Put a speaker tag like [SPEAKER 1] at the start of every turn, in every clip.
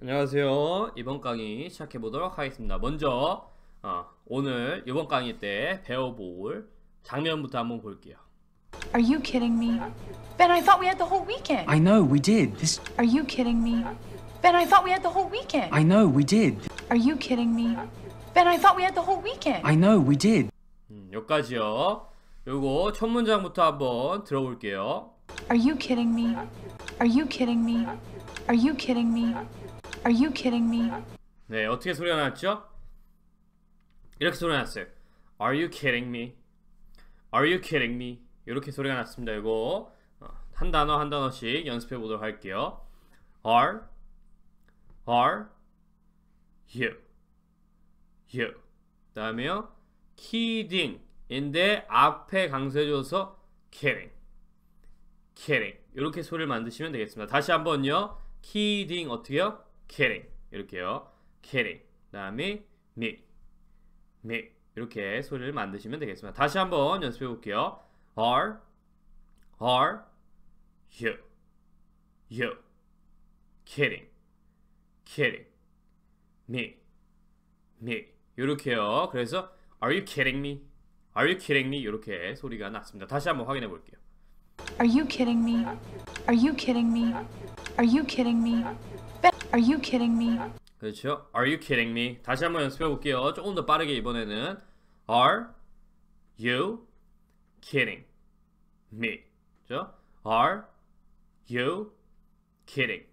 [SPEAKER 1] 안녕하세요. 이번 강의 시작해 보도록 하겠습니다. 먼저 어, 오늘 이번 강의 때 배워볼 장면부터 한번 볼게요.
[SPEAKER 2] Are you kidding me? Ben, I thought we had the whole weekend.
[SPEAKER 3] I know we did. This
[SPEAKER 2] Are you kidding me? Ben, I thought we had the whole weekend. I
[SPEAKER 3] know we did.
[SPEAKER 2] Are you kidding me? Ben, I thought we had the whole weekend. I
[SPEAKER 3] know we did. 음, 여기까지요. 요거
[SPEAKER 1] 첫 문장부터 한번 들어볼게요.
[SPEAKER 2] Are you kidding me? Are you kidding me? Are you kidding me? Are you kidding me?
[SPEAKER 1] 네, 어떻게 소리가 났죠? 이렇게 소리가 났어요. Are you kidding me? Are you kidding me? 이렇게 소리가 났습니다. 이거 한 단어 한 단어씩 연습해 보도록 할게요. Are, are, you, you. 다음에요. kidding인데 앞에 강세줘서 kidding, kidding. 이렇게 소리를 만드시면 되겠습니다. 다시 한번요. kidding 어떻게요? kidding 이렇게요. kidding. 다음에 me, me 이렇게 소리를 만드시면 되겠습니다. 다시 한번 연습해 볼게요. are, are, you, you, kidding, kidding, me, me 이렇게요. 그래서 are you kidding me? Are you kidding me? 이렇게 소리가 났습니다. 다시 한번 확인해 볼게요.
[SPEAKER 2] Are you kidding me? Are you kidding me? Are you kidding me? Are you kidding me?
[SPEAKER 1] 그렇죠. Are you kidding me? 다시 한번 연습해 볼게요. 조금 더 빠르게 이번에는 Are you kidding me? 그렇죠? Are you kidding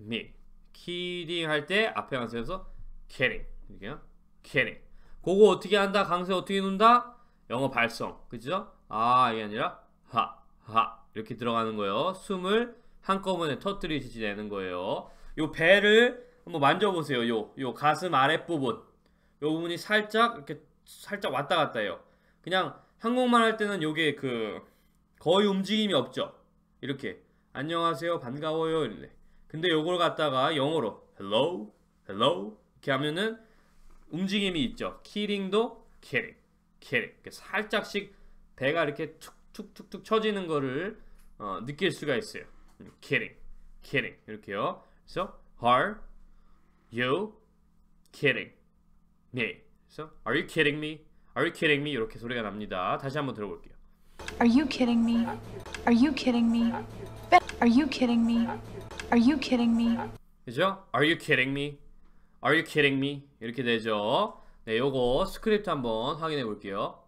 [SPEAKER 1] me? kidding 할 때 앞에 강세에서 kidding 이렇게요. kidding. 그거 어떻게 한다? 강세 어떻게 논다? 영어 발성. 그죠? 아 이게 아니라 하하 이렇게 들어가는 거예요. 숨을 한꺼번에 터뜨리지 내는 거예요. 요 배를 한번 만져보세요. 요, 요 가슴 아랫부분. 요 부분이 살짝, 이렇게 살짝 왔다 갔다 해요. 그냥 한국말 할 때는 요게 그, 거의 움직임이 없죠. 이렇게. 안녕하세요. 반가워요. 이래. 근데 요걸 갖다가 영어로 hello, hello 이렇게 하면은 움직임이 있죠. 키링도 키링, 키링. 살짝씩 배가 이렇게 툭툭툭툭 쳐지는 거를 어, 느낄 수가 있어요. 키링, 음, 키링 이렇게요. So, are you kidding me? So, are you kidding me? Are you kidding me? 이렇게 소리가 납니다. 다시 한번 들어볼게요.
[SPEAKER 2] Are you kidding me? Are you kidding me? Are you kidding me? Are you kidding me?
[SPEAKER 1] 그죠? Are you kidding me? Are you kidding me? 이렇게 되죠. 네, 요거 스크립트 한번 확인해 볼게요.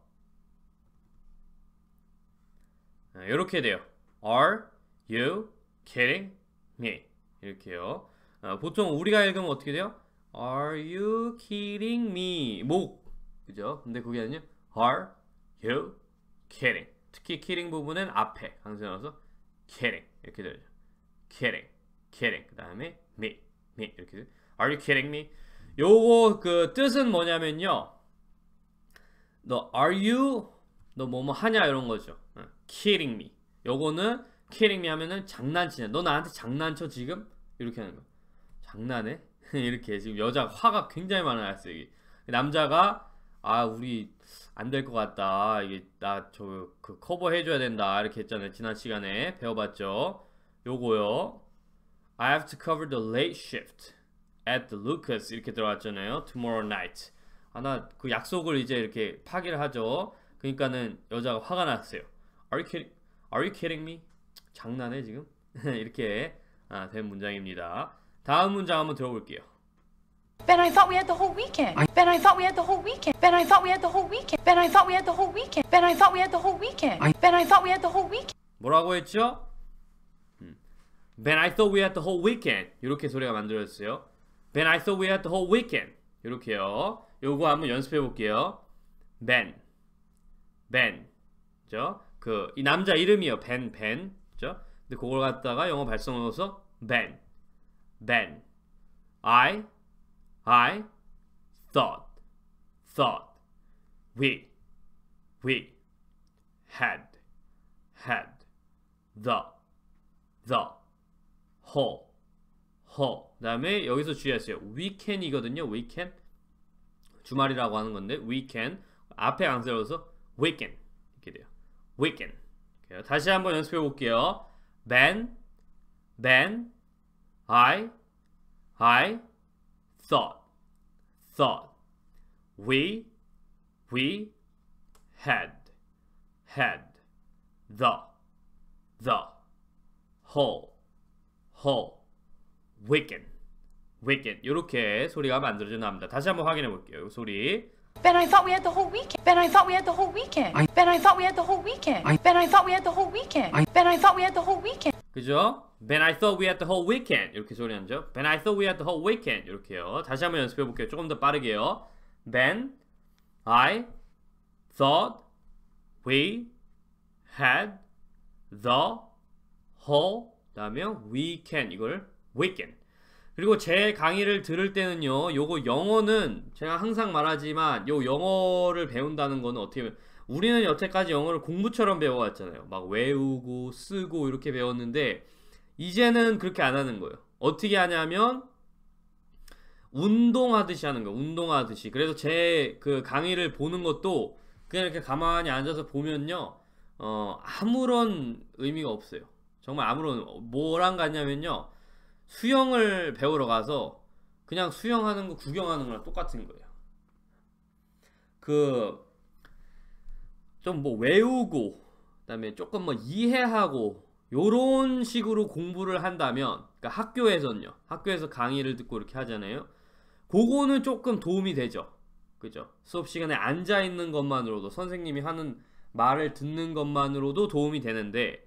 [SPEAKER 1] 이렇게 돼요. Are you kidding me? 이렇게요 어, 보통 우리가 읽으면 어떻게 돼요? Are you kidding me? 목 그죠? 근데 그게 아니요 Are you kidding? 특히 kidding 부분은 앞에 강세 넣어서 kidding 이렇게 되죠 kidding kidding 그 다음에 me me 이렇게 돼요 Are you kidding me? 요거 그 뜻은 뭐냐면요 너 are you 너 뭐 뭐 하냐 이런 거죠 어, kidding me 요거는 k 링 d 하면은 장난치냐 너 나한테 장난쳐 지금? 이렇게 하는 거 장난해? 이렇게 지금 여자가 화가 굉장히 많아졌어 여기. 남자가 아 우리 안될것 같다 이게 나저그 커버 해줘야 된다 이렇게 했잖아요 지난 시간에 배워봤죠 요거요 I have to cover the late shift at the Lucas 이렇게 들어갔잖아요 tomorrow night 아나 그 약속을 이제 이렇게 파기를 하죠 그러니까는 여자가 화가 났어요 Are you kidding, are you kidding me? 장난해 지금? 이렇게 아, 된 문장입니다. 다음 문장 한번 들어볼게요.
[SPEAKER 2] Ben, I thought we had the whole weekend. Ben, I thought we had the whole weekend. Ben, I thought we had the whole weekend. Ben, I thought we had the whole weekend. Ben, I thought we had the whole weekend. Ben, I thought we had the whole weekend.
[SPEAKER 1] 뭐라고 했죠? Ben, I thought we had the whole weekend. 이렇게 소리가 만들어졌어요. Ben, I thought we had the whole weekend. 이렇게요. 요거 한번 연습해 볼게요. Ben, Ben, 그이 남자 이름이요. Ben, Ben. 그죠? 근데 그걸 갖다가 영어 발성으로서 ben, ben, I, I, thought, thought, we, we, had, had, the, the, whole, whole. 그 다음에 여기서 주의하세요. we can이거든요. we can. 주말이라고 하는 건데 we can. 앞에 강세로서 weekend 이렇게 돼요. weekend. 다시 한번 연습해 볼게요. Then, then, I, I, thought, thought. We, we, had, had. The, the. Whole, whole. Weekend, weekend. 이렇게 소리가 만들어져 나옵니다. 다시 한번 확인해 볼게요. 소리.
[SPEAKER 2] Ben, I thought we had the whole weekend. Ben, I thought we had the whole weekend. I... Ben, I thought we had the whole weekend. I... Ben, I thought we had the whole weekend. I... Ben, I thought we had the whole weekend.
[SPEAKER 1] 그죠? Ben, I thought we had the whole weekend. 이렇게 소리 나죠? Ben, I thought we had the whole weekend. 이렇게요. 다시 한번 연습해 볼게요. 조금 더 빠르게요. Ben, I thought we had the whole 다음에 weekend 이걸 weekend 그리고 제 강의를 들을 때는요 요거 영어는 제가 항상 말하지만 요 영어를 배운다는 거는 어떻게 보면 우리는 여태까지 영어를 공부처럼 배워왔잖아요 막 외우고 쓰고 이렇게 배웠는데 이제는 그렇게 안 하는 거예요 어떻게 하냐면 운동하듯이 하는 거예요 운동하듯이 그래서 제 그 강의를 보는 것도 그냥 이렇게 가만히 앉아서 보면요 어 아무런 의미가 없어요 정말 아무런 뭐랑 같냐면요 수영을 배우러 가서 그냥 수영하는 거 구경하는 거랑 똑같은 거예요. 그 좀 뭐 외우고 그다음에 조금 뭐 이해하고 요런 식으로 공부를 한다면 그러니까 학교에서는요. 학교에서 강의를 듣고 이렇게 하잖아요. 그거는 조금 도움이 되죠. 그죠? 수업 시간에 앉아 있는 것만으로도 선생님이 하는 말을 듣는 것만으로도 도움이 되는데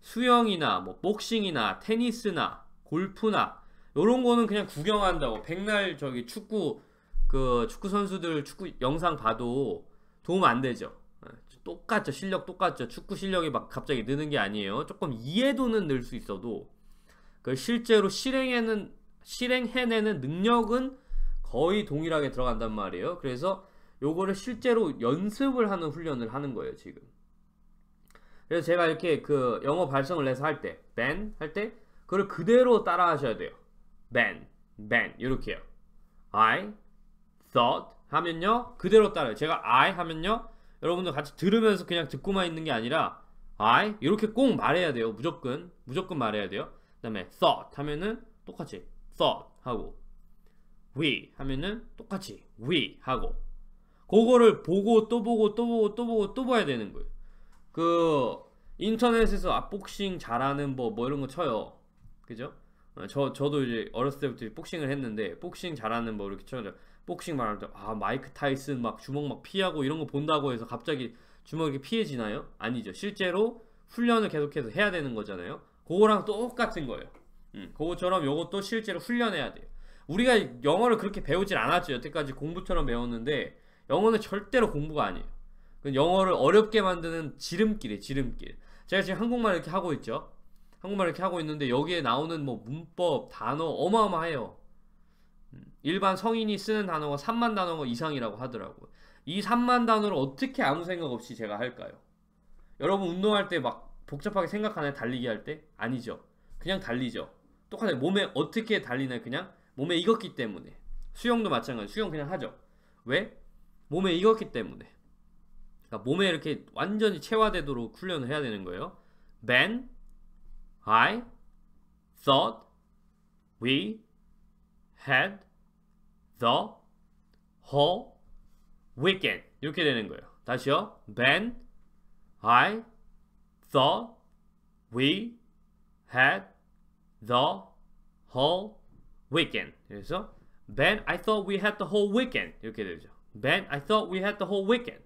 [SPEAKER 1] 수영이나 뭐 복싱이나 테니스나 골프나 요런 거는 그냥 구경한다고 백날 저기 축구 그 축구 선수들 축구 영상 봐도 도움 안 되죠. 예, 똑같죠. 실력 똑같죠. 축구 실력이 막 갑자기 느는 게 아니에요. 조금 이해도는 늘 수 있어도 그 실제로 실행에는 실행해내는 능력은 거의 동일하게 들어간단 말이에요. 그래서 요거를 실제로 연습을 하는 훈련을 하는 거예요, 지금. 그래서 제가 이렇게 그 영어 발성을 해서할 때, ben 할때 그걸 그대로 따라 하셔야 돼요. Then, t e n 이렇게요. I thought 하면요 그대로 따라요. 제가 I 하면요 여러분들 같이 들으면서 그냥 듣고만 있는 게 아니라 I 이렇게 꼭 말해야 돼요. 무조건 무조건 말해야 돼요. 그다음에 thought 하면은 똑같이 thought 하고 we 하면은 똑같이 we 하고 그거를 보고 또 보고 또 보고 또 보고 또 봐야 되는 거예요. 그 인터넷에서 압복싱 잘하는 법뭐 이런 거 쳐요. 그죠? 어, 저 저도 이제 어렸을 때부터 복싱을 했는데 복싱 잘하는 뭐 이렇게 쳐요. 복싱 말할 때아 마이크 타이슨 막 주먹 막 피하고 이런 거 본다고 해서 갑자기 주먹 이렇게 피해지나요? 아니죠. 실제로 훈련을 계속해서 해야 되는 거잖아요. 그거랑 똑같은 거예요. 음, 그거처럼 요것도 실제로 훈련해야 돼요. 우리가 영어를 그렇게 배우질 않았죠. 여태까지 공부처럼 배웠는데 영어는 절대로 공부가 아니에요. 영어를 어렵게 만드는 지름길이에요. 지름길. 제가 지금 한국말 이렇게 하고 있죠. 한국말 이렇게 하고 있는데 여기에 나오는 뭐 문법, 단어 어마어마해요. 음, 일반 성인이 쓰는 단어가 3만 단어 이상이라고 하더라고요. 이 3만 단어를 어떻게 아무 생각 없이 제가 할까요? 여러분 운동할 때 막 복잡하게 생각하나요? 달리기 할 때? 아니죠. 그냥 달리죠. 똑같아요. 몸에 어떻게 달리나요? 그냥 몸에 익었기 때문에. 수영도 마찬가지. 수영 그냥 하죠. 왜? 몸에 익었기 때문에. 그러니까 몸에 이렇게 완전히 체화되도록 훈련을 해야 되는 거예요. Man I thought we had the whole weekend. 이렇게 되는 거예요. 다시요. Ben, I thought we had the whole weekend. 그래서 Ben, I thought we had the whole weekend. 이렇게 되죠. Ben, I thought we had the whole weekend.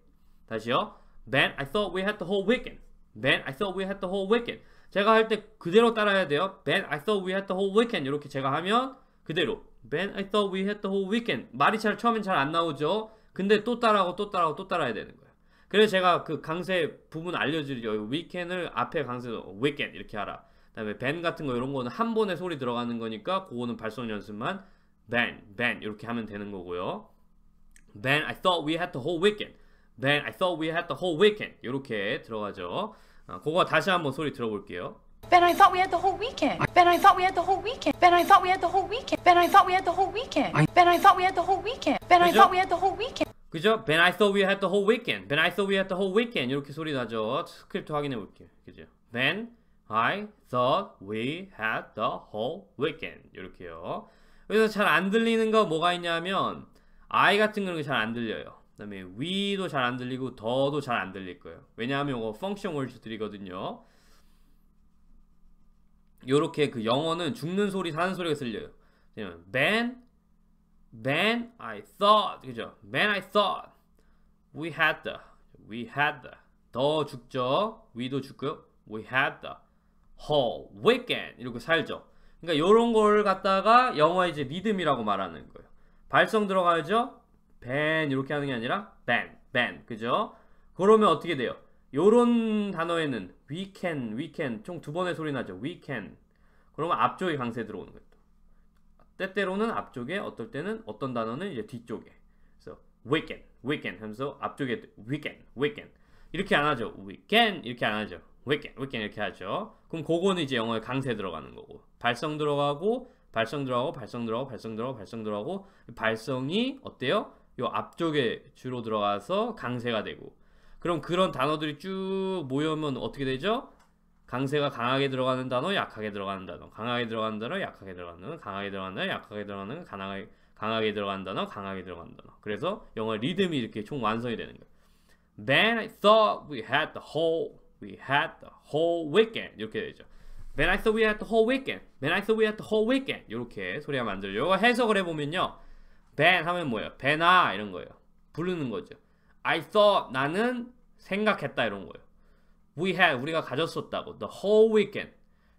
[SPEAKER 1] 다시요. Ben, I thought we had the whole weekend. Ben, I thought we had the whole weekend. 제가 할 때 그대로 따라야 돼요. Ben, I thought we had the whole weekend. 이렇게 제가 하면 그대로. Ben, I thought we had the whole weekend. 말이 잘 처음엔 잘 안 나오죠. 근데 또 따라하고 또 따라하고 또 따라야 되는 거예요. 그래서 제가 그 강세 부분 알려드리죠. weekend을 앞에 강세도 weekend 이렇게 하라. 그다음에 ben 같은 거 이런 거는 한 번에 소리 들어가는 거니까 그거는 발성 연습만 ben, ben 이렇게 하면 되는 거고요. Ben, I thought we had the whole weekend. Ben, I thought we had the whole weekend. 이렇게 들어가죠. 아, 그거 다시 한번 소리 들어볼게요.
[SPEAKER 2] Ben, I thought we had the whole weekend. Ben, I thought we had the whole weekend. Ben, I thought we had the whole weekend. Ben, I thought we had the whole weekend. Ben, I thought we had the whole weekend. Ben, I thought we had the whole weekend.
[SPEAKER 1] 그죠? Ben, I thought we had the whole weekend. Ben, I thought we had the whole weekend. 이렇게 소리 나죠. 스크립트 확인해 볼게요. 그죠? Ben, I thought we had the whole weekend. 이렇게요. 그래서 잘 안 들리는 거 뭐가 있냐면 I 같은 거는 잘 안 들려요. 그 다음에 w 도잘 안 들리고 더도 잘 안 들릴 거예요 왜냐하면 이거 function words들이거든요 요렇게 그 영어는 죽는 소리 사는 소리가 들려요 그냥 ben ben I thought 그죠 ben I thought we had the we had the 더 죽죠 위도 죽고요 we had the whole weekend 이렇게 살죠 그러니까 요런 걸 갖다가 영어의 이제 리듬이라고 말하는 거예요 발성 들어가죠 밴 이렇게 하는 게 아니라 밴, 밴 그죠? 그러면 어떻게 돼요? 요런 단어에는 we can, we can 총두 번의 소리 나죠. we can 그러면 앞쪽에 강세 들어오는 거예요. 때때로는 앞쪽에 어떨 때는 어떤 단어는 이제 뒤쪽에 그래서 we can, we can 하면서 앞쪽에 we can, we can 이렇게 안 하죠. we can 이렇게 안 하죠. we can, we can 이렇게 하죠. 그럼 그거는 이제 영어에 강세 들어가는 거고 발성 들어가고 발성 들어가고 발성 들어가고 발성 들어가고 발성 들어가고 발성이 어때요? 요 앞쪽에 주로 들어가서 강세가 되고 그럼 그런 단어들이 쭉 모여면 어떻게 되죠? 강세가 강하게 들어가는 단어, 약하게 들어가는 단어, 강하게 들어가는 단어, 약하게 들어가는 단어, 강하게 들어가는 단어, 약하게 들어가는 단어, 강하게, 강하게 들어가는 단어, 강하게 들어가는 단어. 그래서 영어 리듬이 이렇게 총 완성이 되는 거예요. Then I thought we had the whole, we had the whole weekend. 이렇게 되죠. Then I thought we had the whole weekend. Then I thought we had the whole weekend. 이렇게 소리가 만들어요. 이거 해석을 해보면요. Ben 하면 뭐예요? 배나 이런 거예요. 부르는 거죠. I thought 나는 생각했다 이런 거예요. We had 우리가 가졌었다고 the whole weekend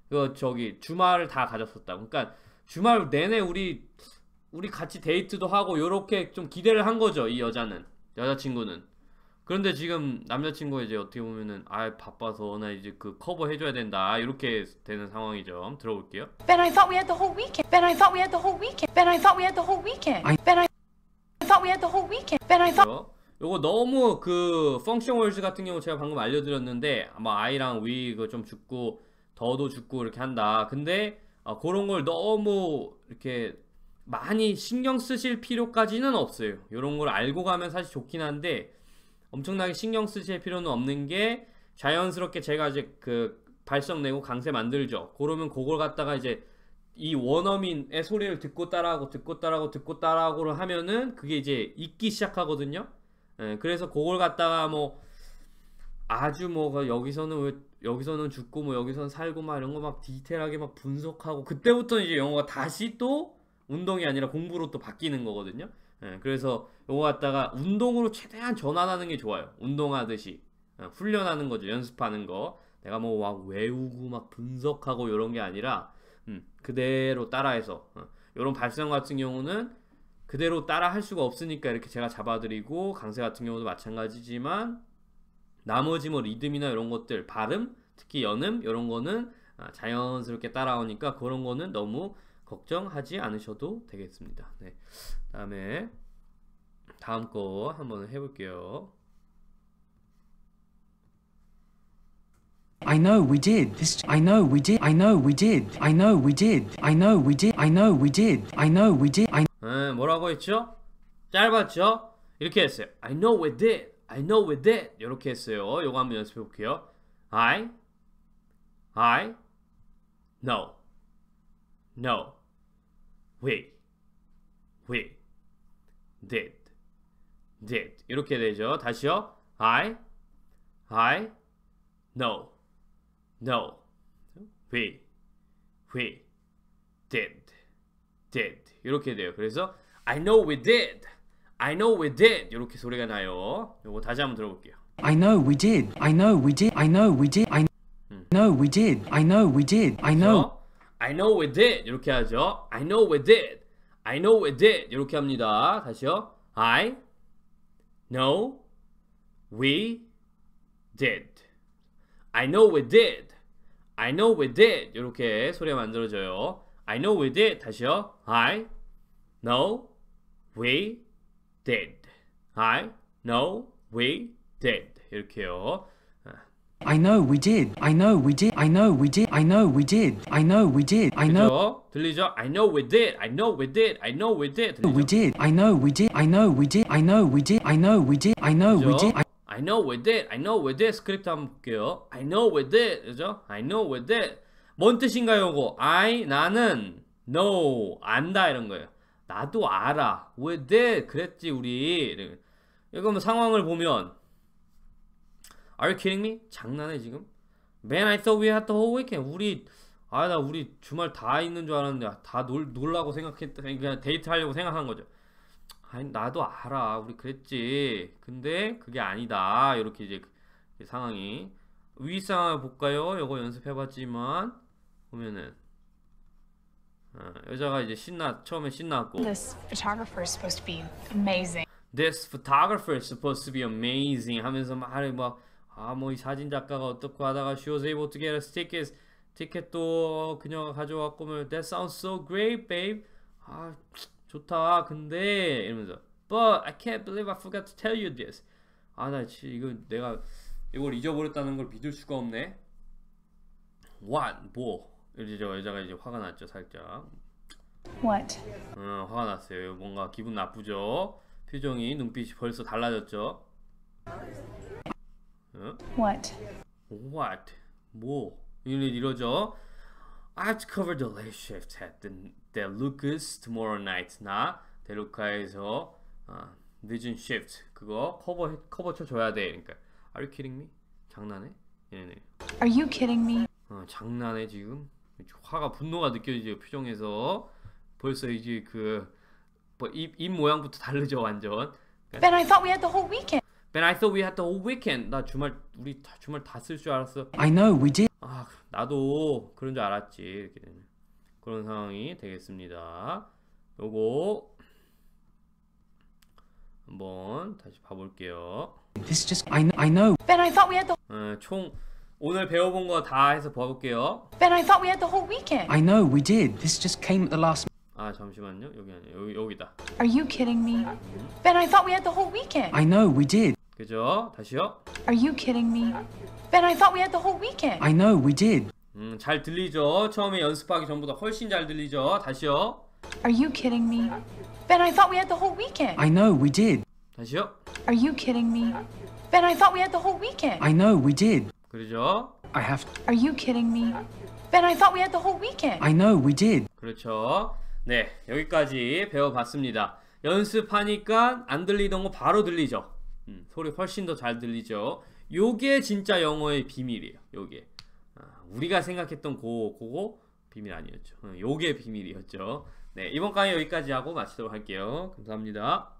[SPEAKER 1] 그 저기 주말을 다 가졌었다고. 그러니까 주말 내내 우리 우리 같이 데이트도 하고 요렇게 좀 기대를 한 거죠 이 여자는 여자친구는 그런데 지금 남자친구 이제 어떻게 보면은 아 바빠서 나 이제 그 커버 해줘야 된다 이렇게 되는 상황이죠. 들어볼게요.
[SPEAKER 2] Ben, I thought we had the whole weekend. Ben, I thought we had the whole weekend. Ben, I thought we had the whole weekend. Ben, I thought we had the whole weekend. Ben, I thought.
[SPEAKER 1] 요거 너무 그 펑션 월즈 같은 경우 제가 방금 알려드렸는데 아마 아이랑 위 이거 좀 죽고 더도 죽고 이렇게 한다. 근데 아, 그런 걸 너무 이렇게 많이 신경 쓰실 필요까지는 없어요. 이런 걸 알고 가면 사실 좋긴 한데 엄청나게 신경 쓰실 필요는 없는 게 자연스럽게 제가 이제 그 발성 내고 강세 만들죠. 그러면 그걸 갖다가 이제 이 원어민의 소리를 듣고 따라하고 듣고 따라하고 듣고 따라하고를 하면은 그게 이제 익기 시작하거든요. 예, 그래서 그걸 갖다가 뭐 아주 뭐 그 여기서는 왜 여기서는 죽고 뭐 여기서는 살고 막 이런 거 막 디테일하게 막 분석하고 그때부터 이제 영어가 다시 또 운동이 아니라 공부로 또 바뀌는 거거든요. 예, 그래서 요거 갖다가 운동으로 최대한 전환하는 게 좋아요. 운동하듯이 예, 훈련하는 거죠. 연습하는 거. 내가 뭐막 외우고 막 분석하고 이런 게 아니라 음, 그대로 따라해서 이런 어, 발성 같은 경우는 그대로 따라 할 수가 없으니까 이렇게 제가 잡아드리고 강세 같은 경우도 마찬가지지만 나머지 뭐 리듬이나 이런 것들 발음 특히 연음 이런 거는 아, 자연스럽게 따라오니까 그런 거는 너무 걱정하지 않으셔도 되겠습니다. 네. 다음에 다음 거 한번 해볼게요.
[SPEAKER 3] I know we did this. I know we did. I know we did. I know we did. I know we did. I know we did. I know we did. I.
[SPEAKER 1] 네, 뭐라고 했죠? 짧았죠? 이렇게 했어요. I know we did. I know we did. 이렇게 했어요. 요거 한번 연습해 볼게요. I, I, no, no. we, we, did, did 이렇게 되죠. 다시요. I, I, no, no, we, we, did, did 이렇게 돼요. 그래서 I know we did, I know we did 이렇게 소리가 나요. 요거 다시 한번 들어볼게요.
[SPEAKER 3] I know we did, I know we did, I know we did, I know we did, I know we did, I know.
[SPEAKER 1] I know we did 이렇게 하죠. I know we did. I know we did 이렇게 합니다. 다시요. I know we did. I know we did. I know we did 이렇게 소리 만들어져요. I know we did 다시요. I know we did. I know we did 이렇게요.
[SPEAKER 3] I know we did. I know we did. I know we did. I know we did. I know we did. I know 그죠?
[SPEAKER 1] 들리죠? I know we did. I know we did. I know we did. we
[SPEAKER 3] 들리죠? did. I know we did. I know we did. I know we did. I know we did. I know we did. I
[SPEAKER 1] I know we did. I know we did. 스크립트 한번 볼게요. I know we did. 그죠? I know we did. 뭔 뜻인가요, 이거? I 나는 know 안다 이런 거예요. 나도 알아. We did. 그랬지 우리. 이거 뭐 상황을 보면 Are you kidding me? 장난해 지금? Man, I thought we had the whole weekend. 우리 아 나 우리 주말 다 있는 줄 알았는데 다 놀 놀라고 생각했다. 그냥 데이트 하려고 생각한 거죠. 아니 나도 알아. 우리 그랬지. 근데 그게 아니다. 이렇게 이제 상황이 위 상황을 볼까요? 이거 연습해봤지만 보면은 어, 여자가 이제 신나 처음에 신났고. This
[SPEAKER 2] photographer is supposed to be amazing.
[SPEAKER 1] This photographer is supposed to be amazing 하면서 말을 막 아뭐이 사진 작가가 어떻고 하다가 she was able to get u tickets 티켓도 그녀가 가져왔고 뭐 that sounds so great babe 아 좋다 근데 이러면서 but I can't believe I forgot to tell you this 아나 이거 내가 이걸 잊어버렸다는 걸 믿을 수가 없네 what 뭐 이제 저 여자가 이제 화가 났죠 살짝 What? 음, 화가 났어요. 뭔가 기분 나쁘죠? 표정이, 눈빛이 벌써 달라졌죠? What? What? 뭐? 이러죠. I have to cover the late shift at the, the Lucas tomorrow night. 나 데루카에서 어, 늦은 s h i 그거 커버 커버 쳐줘야 돼. 그러니까 Are you kidding me? 장난해? 얘네.
[SPEAKER 2] Are you kidding me?
[SPEAKER 1] 어, 장난해 지금? 화가 분노가 느껴지죠 표정에서 벌써 이제 그입입 모양부터 다르죠 완전. Ben, I thought we had the whole weekend. Then I thought we had the whole weekend. 나 주말 우리 다, 주말 다 쓸 줄 알았어.
[SPEAKER 3] I know we did.
[SPEAKER 2] 아
[SPEAKER 1] 나도 그런 줄 알았지. 이렇게 되는 그런 상황이 되겠습니다. 요거 한번 다시 봐볼게요.
[SPEAKER 3] This is just I know. I know.
[SPEAKER 1] Then I thought we had the. 어, 총 오늘 배워본 거 다 해서 봐볼게요.
[SPEAKER 2] Then I thought we had the whole weekend.
[SPEAKER 1] I know we did. This just came at the last. 아 잠시만요 여기 아니야 여기 여기다.
[SPEAKER 2] Are you kidding me? Ben, I thought we had the whole weekend. I
[SPEAKER 3] know we did.
[SPEAKER 1] 그죠? 다시요.
[SPEAKER 2] Are you kidding me? Ben, I thought we had the whole weekend.
[SPEAKER 1] I know we did. 음, 잘 들리죠? 처음에 연습하기 전보다 훨씬 잘 들리죠?
[SPEAKER 3] 다시요.
[SPEAKER 2] Are you kidding me? Ben, I thought we had the whole weekend.
[SPEAKER 3] I know we did. 다시요.
[SPEAKER 2] Are you kidding me? Ben, I thought we had the whole weekend. I
[SPEAKER 3] know we did. 그러죠? I have.
[SPEAKER 2] Are you kidding me? Ben, I thought we had the whole weekend. I
[SPEAKER 3] know we did. 그렇죠.
[SPEAKER 1] 네, 여기까지 배워봤습니다. 연습하니까 안 들리던 거 바로 들리죠. 음, 소리 훨씬 더 잘 들리죠. 요게 진짜 영어의 비밀이에요. 요게 아, 우리가 생각했던 고 고고 비밀 아니었죠. 어, 요게 비밀이었죠. 네 이번 강의 여기까지 하고 마치도록 할게요. 감사합니다.